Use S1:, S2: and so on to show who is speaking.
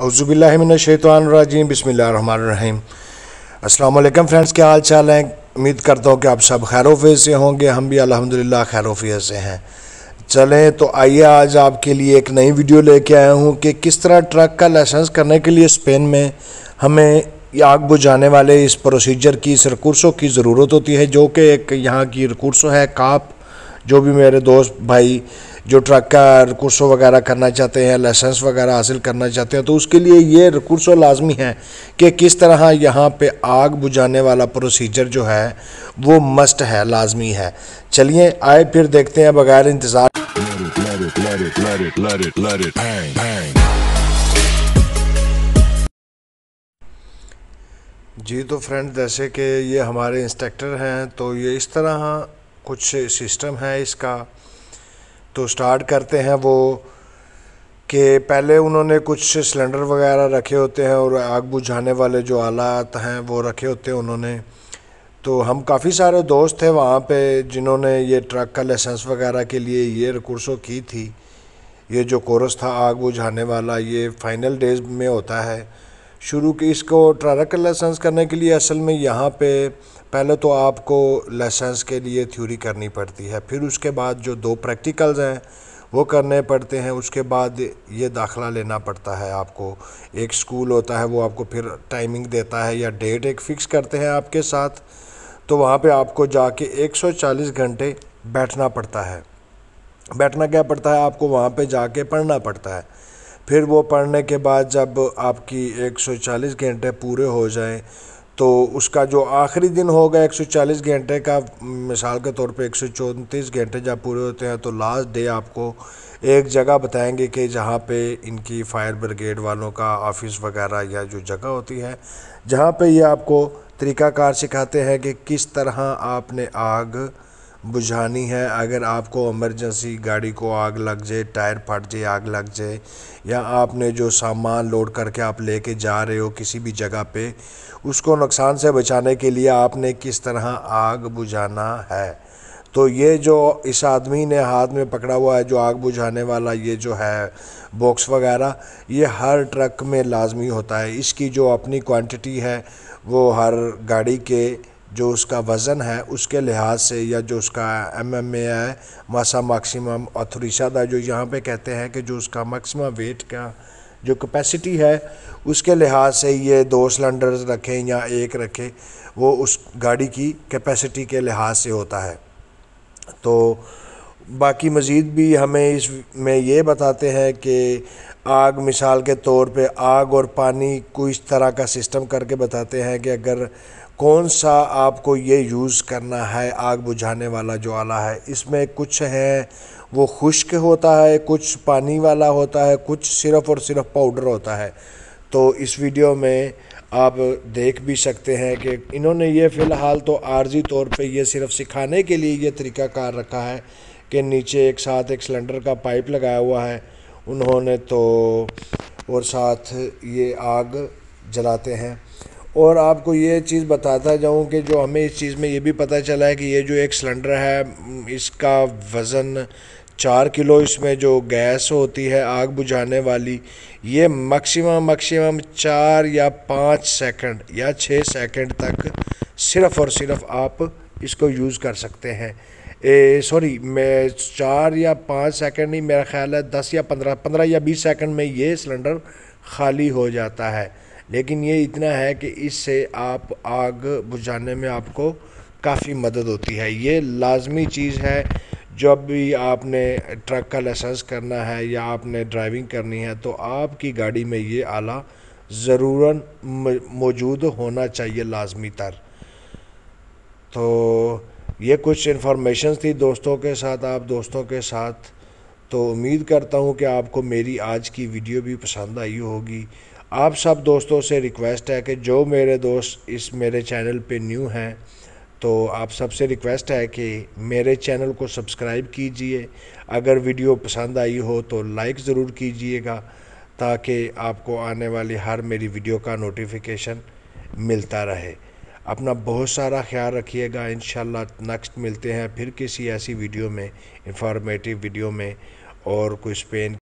S1: अवज़ुबिल्लाशैतवानरजीम बसमीम अल्लाम फ्रेंड्स क्या हाल चाल हैं उम्मीद करता हूँ कि आप सब खैरोफियत से होंगे हम भी अलहमदिल्ला खैरोफियत से हैं चलें तो आइए आज आपके लिए एक नई वीडियो लेके आया हूँ कि किस तरह ट्रक का लाइसेंस करने के लिए स्पेन में हमें आग बुझाने वाले इस प्रोसीजर की इस रिकूर्सों की ज़रूरत होती है जो कि एक यहाँ की रिकूर्सो है काप जो भी मेरे दोस्त भाई जो ट्रक का रिकर्सों वगैरह करना चाहते हैं लाइसेंस वगैरह हासिल करना चाहते हैं तो उसके लिए ये रिकर्सों लाजमी है कि किस तरह यहाँ पे आग बुझाने वाला प्रोसीजर जो है वो मस्ट है लाजमी है चलिए आए फिर देखते हैं बगैर इंतज़ार जी तो फ्रेंड जैसे कि ये हमारे इंस्ट्रक्टर हैं तो ये इस तरह कुछ सिस्टम है इसका तो स्टार्ट करते हैं वो कि पहले उन्होंने कुछ सिलेंडर वगैरह रखे होते हैं और आग बुझाने वाले जो आलात हैं वो रखे होते हैं उन्होंने तो हम काफ़ी सारे दोस्त थे वहाँ पे जिन्होंने ये ट्रक का लाइसेंस वगैरह के लिए ये रिकोर्सों की थी ये जो कोर्स था आग बुझाने वाला ये फाइनल डेज में होता है शुरू की इसको का लाइसेंस करने के लिए असल में यहाँ पे पहले तो आपको लाइसेंस के लिए थ्योरी करनी पड़ती है फिर उसके बाद जो दो प्रैक्टिकल्स हैं वो करने पड़ते हैं उसके बाद ये दाखला लेना पड़ता है आपको एक स्कूल होता है वो आपको फिर टाइमिंग देता है या डेट एक फ़िक्स करते हैं आपके साथ तो वहाँ पे आपको जाके 140 घंटे बैठना पड़ता है बैठना क्या पड़ता है आपको वहाँ पे जाके पढ़ना पड़ता है फिर वो पढ़ने के बाद जब आपकी 140 घंटे पूरे हो जाएं तो उसका जो आखिरी दिन होगा 140 घंटे का मिसाल के तौर पे 134 घंटे जब पूरे होते हैं तो लास्ट डे आपको एक जगह बताएंगे कि जहाँ पे इनकी फायर ब्रिगेड वालों का ऑफिस वगैरह या जो जगह होती है जहाँ पे ये आपको तरीक़ाकार सिखाते हैं कि किस तरह आपने आग बुझानी है अगर आपको इमरजेंसी गाड़ी को आग लग जाए टायर फट जाए आग लग जाए या आपने जो सामान लोड करके आप लेके जा रहे हो किसी भी जगह पे उसको नुकसान से बचाने के लिए आपने किस तरह आग बुझाना है तो ये जो इस आदमी ने हाथ में पकड़ा हुआ है जो आग बुझाने वाला ये जो है बॉक्स वगैरह ये हर ट्रक में लाजमी होता है इसकी जो अपनी क्वांटिटी है वो हर गाड़ी के जो उसका वज़न है उसके लिहाज से या जो उसका एम एम ए है मासा मैक्सिमम अथोरिशादा जो यहाँ पे कहते हैं कि जो उसका मैक्सिमम वेट का जो कैपेसिटी है उसके लिहाज से ये दो सिलेंडर रखें या एक रखें वो उस गाड़ी की कैपेसिटी के लिहाज से होता है तो बाकी मज़ीद भी हमें इस में ये बताते हैं कि आग मिसाल के तौर पे आग और पानी को इस तरह का सिस्टम करके बताते हैं कि अगर कौन सा आपको ये यूज़ करना है आग बुझाने वाला जो आला है इसमें कुछ है वो खुश्क होता है कुछ पानी वाला होता है कुछ सिर्फ़ और सिर्फ पाउडर होता है तो इस वीडियो में आप देख भी सकते हैं कि इन्होंने ये फ़िलहाल तो आर्जी तौर पे ये सिर्फ सिखाने के लिए ये तरीका कार रखा है कि नीचे एक साथ एक सिलेंडर का पाइप लगाया हुआ है उन्होंने तो और साथ ये आग जलाते हैं और आपको ये चीज़ बताता जाऊँ कि जो हमें इस चीज़ में ये भी पता चला है कि ये जो एक सिलेंडर है इसका वज़न चार किलो इसमें जो गैस होती है आग बुझाने वाली ये मैक्सिमम मैक्सिमम चार या पाँच सेकंड या छः सेकंड तक सिर्फ़ और सिर्फ आप इसको यूज़ कर सकते हैं सॉरी मैं चार या पाँच सेकंड नहीं मेरा ख्याल है दस या पंद्रह पंद्रह या बीस सेकंड में ये सिलेंडर खाली हो जाता है लेकिन ये इतना है कि इससे आप आग बुझाने में आपको काफ़ी मदद होती है ये लाजमी चीज़ है जब भी आपने ट्रक का लाइसेंस करना है या आपने ड्राइविंग करनी है तो आपकी गाड़ी में ये आला ज़रूर मौजूद होना चाहिए लाजमी तर तो ये कुछ इन्फॉर्मेशन थी दोस्तों के साथ आप दोस्तों के साथ तो उम्मीद करता हूँ कि आपको मेरी आज की वीडियो भी पसंद आई होगी आप सब दोस्तों से रिक्वेस्ट है कि जो मेरे दोस्त इस मेरे चैनल पे न्यू हैं तो आप सबसे रिक्वेस्ट है कि मेरे चैनल को सब्सक्राइब कीजिए अगर वीडियो पसंद आई हो तो लाइक ज़रूर कीजिएगा ताकि आपको आने वाली हर मेरी वीडियो का नोटिफिकेशन मिलता रहे अपना बहुत सारा ख्याल रखिएगा इन नेक्स्ट मिलते हैं फिर किसी ऐसी वीडियो में इंफॉर्मेटिव वीडियो में और कुछ पेन